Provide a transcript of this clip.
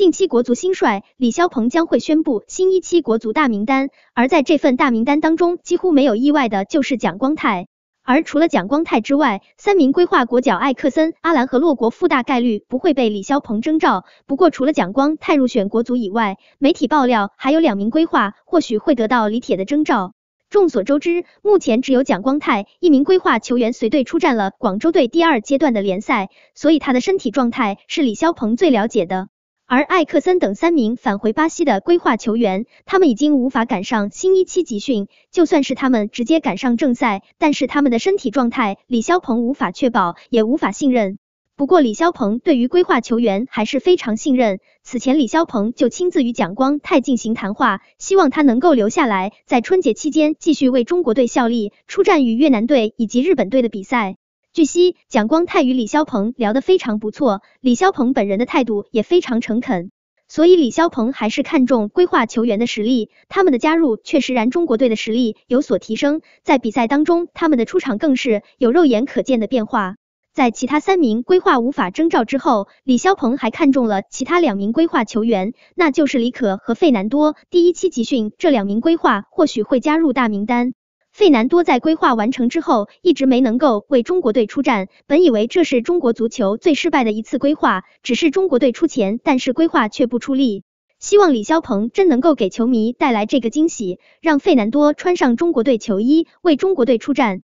近期国足新帅李霄鹏将会宣布新一期国足大名单，而在这份大名单当中，几乎没有意外的就是蒋光泰。而除了蒋光泰之外，三名规划国脚艾克森、阿兰和洛国富大概率不会被李霄鹏征召。不过，除了蒋光泰入选国足以外，媒体爆料还有两名规划或许会得到李铁的征召。众所周知，目前只有蒋光泰一名规划球员随队出战了广州队第二阶段的联赛，所以他的身体状态是李霄鹏最了解的。而艾克森等三名返回巴西的规划球员，他们已经无法赶上新一期集训。就算是他们直接赶上正赛，但是他们的身体状态，李霄鹏无法确保，也无法信任。不过李霄鹏对于规划球员还是非常信任。此前李霄鹏就亲自与蒋光泰进行谈话，希望他能够留下来，在春节期间继续为中国队效力，出战与越南队以及日本队的比赛。据悉，蒋光太与李霄鹏聊得非常不错，李霄鹏本人的态度也非常诚恳，所以李霄鹏还是看重规划球员的实力。他们的加入确实让中国队的实力有所提升，在比赛当中，他们的出场更是有肉眼可见的变化。在其他三名规划无法征召之后，李霄鹏还看中了其他两名规划球员，那就是李可和费南多。第一期集训，这两名规划或许会加入大名单。费南多在规划完成之后，一直没能够为中国队出战。本以为这是中国足球最失败的一次规划，只是中国队出钱，但是规划却不出力。希望李霄鹏真能够给球迷带来这个惊喜，让费南多穿上中国队球衣，为中国队出战。